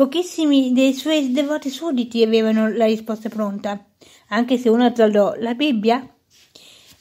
Pochissimi dei suoi devoti sudditi avevano la risposta pronta, anche se uno azzardò la Bibbia.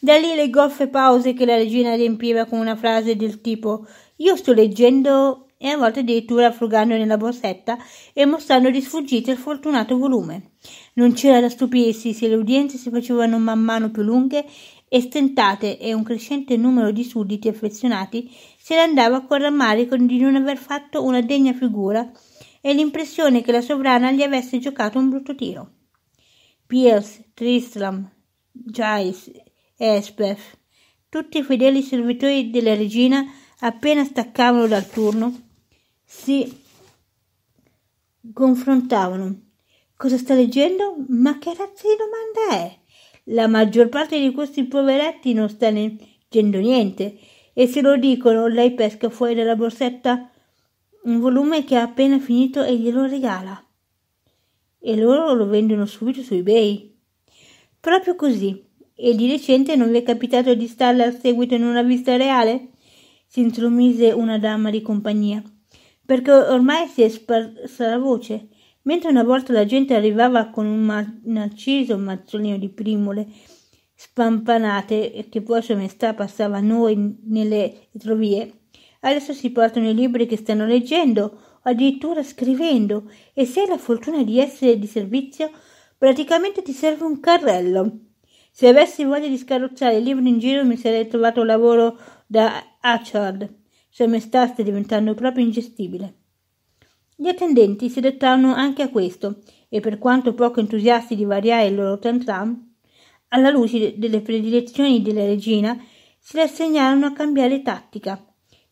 Da lì le goffe pause che la regina riempiva con una frase del tipo Io sto leggendo e a volte addirittura frugando nella borsetta e mostrando di sfuggita il fortunato volume. Non c'era da stupirsi se le udienze si facevano man mano più lunghe e stentate e un crescente numero di sudditi affezionati se ne andava col rammarico di non aver fatto una degna figura e l'impressione che la sovrana gli avesse giocato un brutto tiro. Pierce, Tristram, Giles e Espeth, tutti i fedeli servitori della regina, appena staccavano dal turno, si confrontavano. Cosa sta leggendo? Ma che razza di domanda è? La maggior parte di questi poveretti non sta leggendo niente e se lo dicono lei pesca fuori dalla borsetta un volume che ha appena finito e glielo regala. E loro lo vendono subito su eBay. Proprio così. E di recente non vi è capitato di starle al seguito in una vista reale? si intromise una dama di compagnia, perché ormai si è sparsa la voce. Mentre una volta la gente arrivava con un, ma- un acceso mazzolino di primole spampanate che poi sua Maestà passava a noi nelle trovie, Adesso si portano i libri che stanno leggendo o addirittura scrivendo e se hai la fortuna di essere di servizio, praticamente ti serve un carrello. Se avessi voglia di scarrozzare i libri in giro mi sarei trovato lavoro da Hatchard. Sua maestà sta diventando proprio ingestibile. Gli attendenti si dettarono anche a questo e per quanto poco entusiasti di variare il loro tantram, alla luce delle predilezioni della regina, si rassegnarono a cambiare tattica.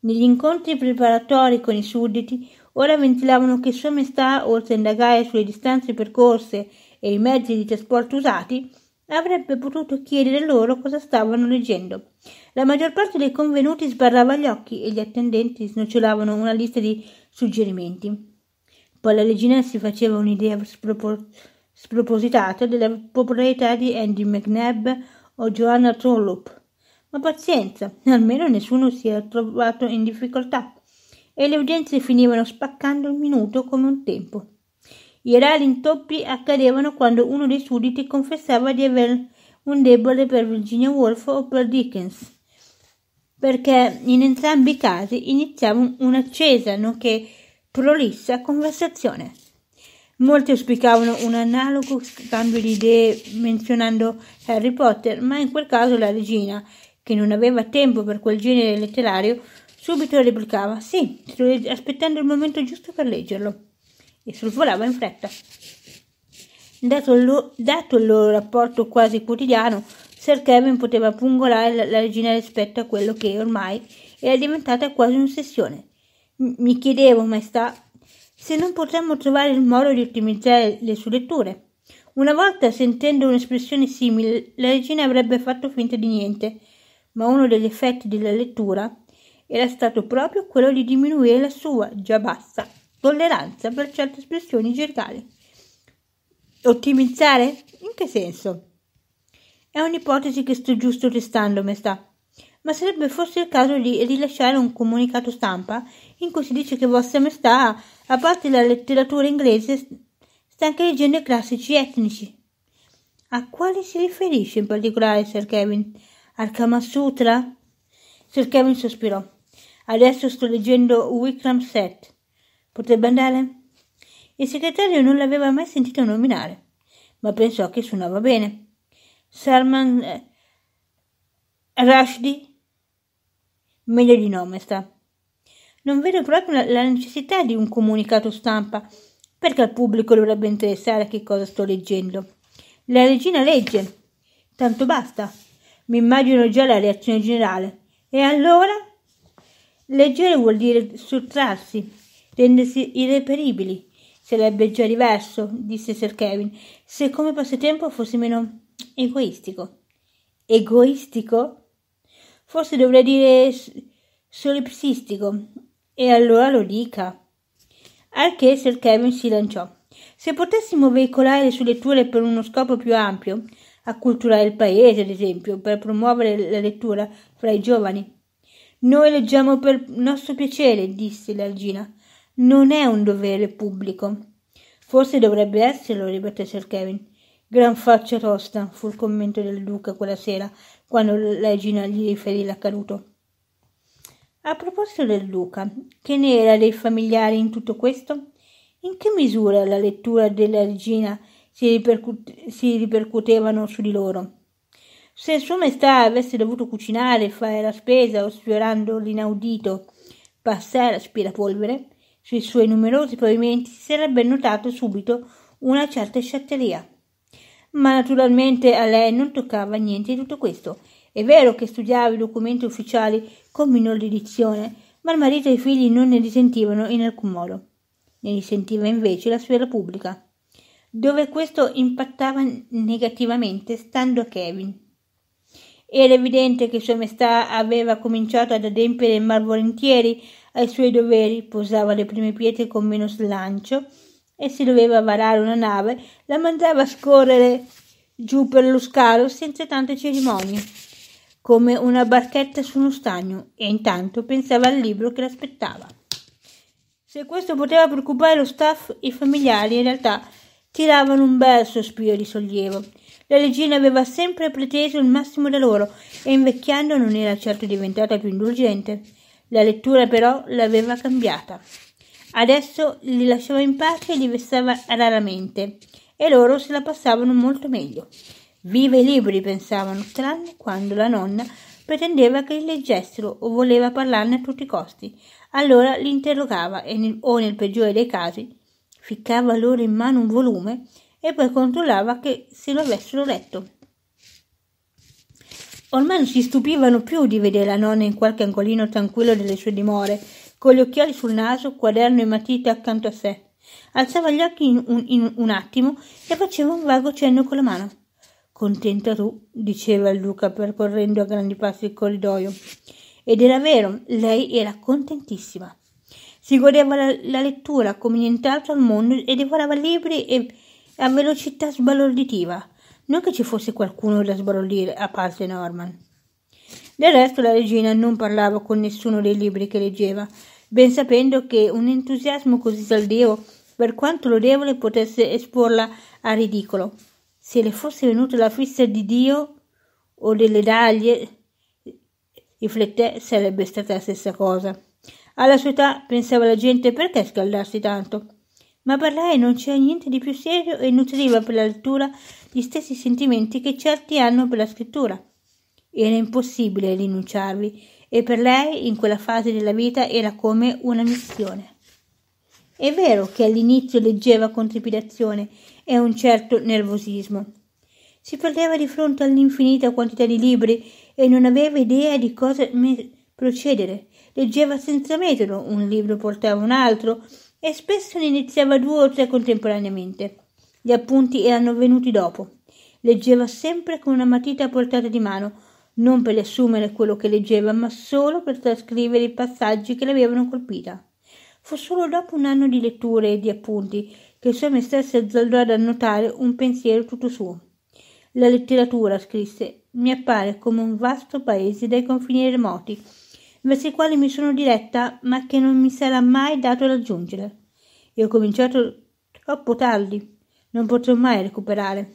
Negli incontri preparatori con i sudditi ora ventilavano che Sua Maestà, oltre a indagare sulle distanze percorse e i mezzi di trasporto usati, avrebbe potuto chiedere loro cosa stavano leggendo. La maggior parte dei convenuti sbarrava gli occhi e gli attendenti snocciolavano una lista di suggerimenti. Poi la regina si faceva un'idea spropor- spropositata della popolarità di Andy McNabb o Joanna Trollope, ma pazienza, almeno nessuno si era trovato in difficoltà e le udienze finivano spaccando il minuto come un tempo. I rari intoppi accadevano quando uno dei sudditi confessava di aver un debole per Virginia Woolf o per Dickens, perché in entrambi i casi iniziava un'accesa, nonché prolissa conversazione. Molti auspicavano un analogo scambio di idee menzionando Harry Potter, ma in quel caso la regina che non aveva tempo per quel genere letterario, subito replicava sì, sto aspettando il momento giusto per leggerlo e sorvolava in fretta. Dato il, loro, dato il loro rapporto quasi quotidiano, Sir Kevin poteva pungolare la, la regina rispetto a quello che ormai era diventata quasi un'ossessione. Mi chiedevo, maestà, se non potremmo trovare il modo di ottimizzare le sue letture. Una volta, sentendo un'espressione simile, la regina avrebbe fatto finta di niente ma uno degli effetti della lettura era stato proprio quello di diminuire la sua già bassa tolleranza per certe espressioni gergali. Ottimizzare? In che senso? È un'ipotesi che sto giusto testando, me Ma sarebbe forse il caso di rilasciare un comunicato stampa in cui si dice che Vostra Maestà, a parte la letteratura inglese, sta anche leggendo i classici etnici. A quali si riferisce in particolare Sir Kevin? al Kama Sutra? Sir Kevin sospirò. Adesso sto leggendo Wickham Set. Potrebbe andare? Il segretario non l'aveva mai sentito nominare, ma pensò che suonava bene. Salman eh, Rushdie? Meglio di nome sta. Non vedo proprio la, la necessità di un comunicato stampa, perché al pubblico dovrebbe interessare che cosa sto leggendo. La regina legge. Tanto basta mi immagino già la reazione generale. E allora? Leggere vuol dire sottrarsi, rendersi irreperibili. Sarebbe già diverso, disse Sir Kevin, se come passatempo fosse meno egoistico. Egoistico? Forse dovrei dire solipsistico. E allora lo dica. Al che Sir Kevin si lanciò. Se potessimo veicolare sulle tue letture per uno scopo più ampio, acculturare il paese, ad esempio, per promuovere la lettura fra i giovani. Noi leggiamo per nostro piacere, disse la regina. Non è un dovere pubblico. Forse dovrebbe esserlo, ribatte Sir Kevin. Gran faccia tosta, fu il commento del duca quella sera, quando la regina gli riferì l'accaduto. A proposito del duca, che ne era dei familiari in tutto questo? In che misura la lettura della regina si, ripercute- si ripercuotevano su di loro. Se Sua Maestà avesse dovuto cucinare, fare la spesa o sfiorando l'inaudito passare aspirapolvere sui suoi numerosi pavimenti si sarebbe notato subito una certa sciatteria. Ma naturalmente a lei non toccava niente di tutto questo. È vero che studiava i documenti ufficiali con minor dedizione, ma il marito e i figli non ne risentivano in alcun modo. Ne risentiva invece la sfera pubblica dove questo impattava negativamente stando a Kevin. Era evidente che Sua Maestà aveva cominciato ad adempiere malvolentieri ai suoi doveri, posava le prime pietre con meno slancio e se doveva varare una nave la mandava a scorrere giù per lo scalo senza tante cerimonie, come una barchetta su uno stagno, e intanto pensava al libro che l'aspettava. Se questo poteva preoccupare lo staff, i familiari in realtà tiravano un bel sospiro di sollievo. La regina aveva sempre preteso il massimo da loro e invecchiando non era certo diventata più indulgente. La lettura però l'aveva cambiata. Adesso li lasciava in pace e li vessava raramente e loro se la passavano molto meglio. Vive i libri, pensavano, tranne quando la nonna pretendeva che li leggessero o voleva parlarne a tutti i costi. Allora li interrogava e nel, o nel peggiore dei casi ficcava loro in mano un volume e poi controllava che se lo avessero letto. Ormai non si stupivano più di vedere la nonna in qualche angolino tranquillo delle sue dimore, con gli occhiali sul naso, quaderno e matite accanto a sé. Alzava gli occhi in un, in un attimo e faceva un vago cenno con la mano. Contenta tu, diceva il duca percorrendo a grandi passi il corridoio. Ed era vero, lei era contentissima. Si godeva la, la lettura come nient'altro al mondo e devorava libri e, a velocità sbalorditiva. Non che ci fosse qualcuno da sbalordire, a parte Norman. Del resto la regina non parlava con nessuno dei libri che leggeva, ben sapendo che un entusiasmo così saldevo, per quanto lodevole, potesse esporla a ridicolo. Se le fosse venuta la fissa di Dio o delle daglie, riflette, sarebbe stata la stessa cosa. Alla sua età, pensava la gente, perché scaldarsi tanto? Ma per lei non c'è niente di più serio e nutriva per l'altura gli stessi sentimenti che certi hanno per la scrittura. Era impossibile rinunciarvi e per lei in quella fase della vita era come una missione. È vero che all'inizio leggeva con trepidazione e un certo nervosismo. Si perdeva di fronte all'infinita quantità di libri e non aveva idea di cosa procedere leggeva senza metodo, un libro portava un altro e spesso ne iniziava due o tre contemporaneamente. Gli appunti erano venuti dopo. Leggeva sempre con una matita a portata di mano, non per riassumere quello che leggeva, ma solo per trascrivere i passaggi che l'avevano colpita. Fu solo dopo un anno di letture e di appunti che sua maestra si azzardò ad annotare un pensiero tutto suo. La letteratura, scrisse, mi appare come un vasto paese dai confini remoti, verso i quali mi sono diretta, ma che non mi sarà mai dato raggiungere. Io ho cominciato troppo tardi, non potrò mai recuperare.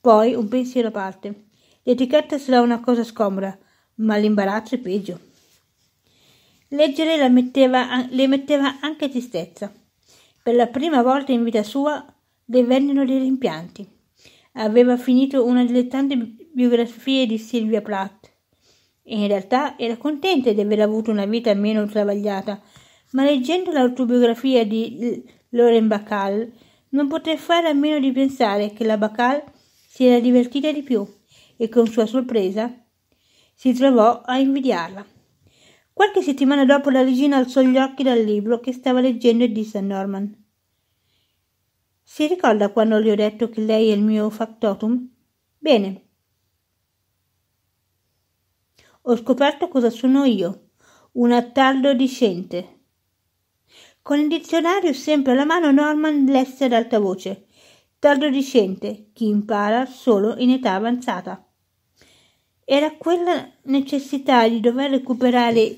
Poi un pensiero a parte. L'etichetta sarà una cosa scomoda, ma l'imbarazzo è peggio. Leggere la metteva, le metteva anche tristezza. Per la prima volta in vita sua le vennero dei rimpianti. Aveva finito una delle tante biografie di Silvia Plath in realtà era contenta di aver avuto una vita meno travagliata, ma leggendo l'autobiografia di Loren Bacall non poté fare a meno di pensare che la Bacall si era divertita di più e con sua sorpresa si trovò a invidiarla. Qualche settimana dopo la regina alzò gli occhi dal libro che stava leggendo e disse a Norman Si ricorda quando gli ho detto che lei è il mio factotum? Bene, ho scoperto cosa sono io, un attardo discente. Con il dizionario sempre alla mano Norman lesse ad alta voce. Tardo discente, chi impara solo in età avanzata. Era quella necessità di dover recuperare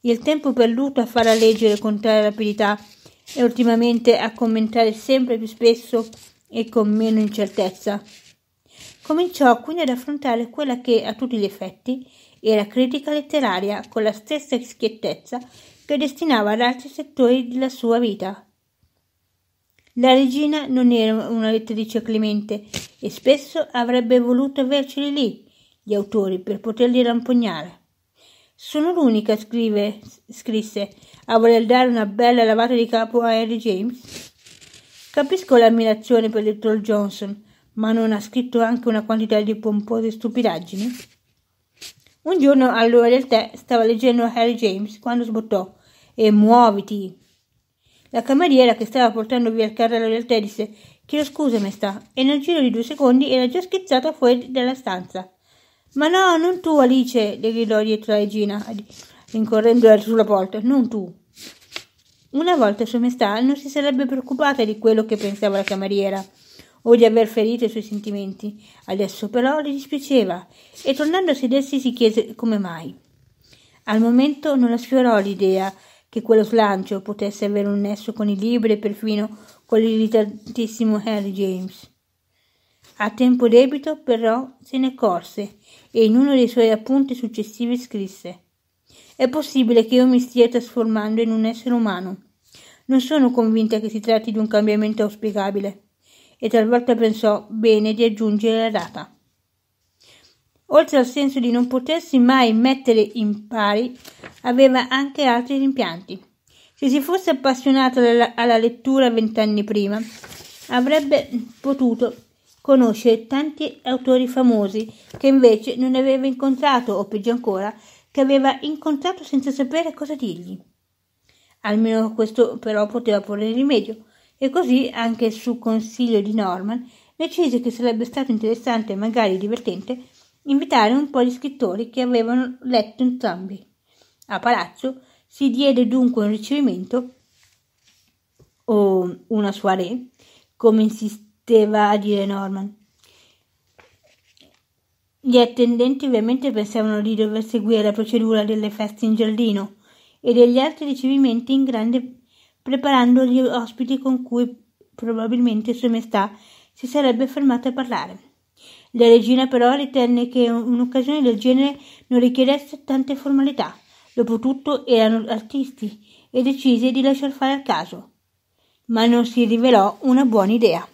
il tempo perduto a far a leggere con tale rapidità e ultimamente a commentare sempre più spesso e con meno incertezza. Cominciò quindi ad affrontare quella che, a tutti gli effetti, e la critica letteraria con la stessa schiettezza che destinava ad altri settori della sua vita. La regina non era una lettrice clemente e spesso avrebbe voluto averceli lì gli autori per poterli rampognare. Sono l'unica, scrive, scrisse, a voler dare una bella lavata di capo a Harry James. Capisco l'ammirazione per Little Johnson, ma non ha scritto anche una quantità di pompose stupidaggini? Un giorno all'ora del tè stava leggendo Harry James quando sbottò e muoviti. La cameriera che stava portando via il carrello del tè disse chiedo scusa maestà e nel giro di due secondi era già schizzata fuori dalla stanza. Ma no, non tu Alice, le gridò dietro la regina, rincorrendo sulla porta, non tu. Una volta sua maestà non si sarebbe preoccupata di quello che pensava la cameriera o di aver ferito i suoi sentimenti. Adesso però gli dispiaceva e tornando a sedersi si chiese come mai. Al momento non la sfiorò l'idea che quello slancio potesse avere un nesso con i libri e perfino con l'irritantissimo Henry James. A tempo debito però se ne accorse e in uno dei suoi appunti successivi scrisse È possibile che io mi stia trasformando in un essere umano. Non sono convinta che si tratti di un cambiamento auspicabile e talvolta pensò bene di aggiungere la data. Oltre al senso di non potersi mai mettere in pari, aveva anche altri rimpianti. Se si fosse appassionato alla lettura vent'anni prima, avrebbe potuto conoscere tanti autori famosi che invece non aveva incontrato, o peggio ancora, che aveva incontrato senza sapere cosa dirgli. Almeno questo però poteva porre rimedio e così, anche su consiglio di Norman, decise che sarebbe stato interessante e magari divertente invitare un po' di scrittori che avevano letto entrambi. A palazzo si diede dunque un ricevimento o una soirée, come insisteva a dire Norman. Gli attendenti ovviamente pensavano di dover seguire la procedura delle feste in giardino e degli altri ricevimenti in grande preparando gli ospiti con cui probabilmente Sua Maestà si sarebbe fermata a parlare. La regina però ritenne che un'occasione del genere non richiedesse tante formalità. Dopotutto erano artisti e decise di lasciar fare al caso. Ma non si rivelò una buona idea.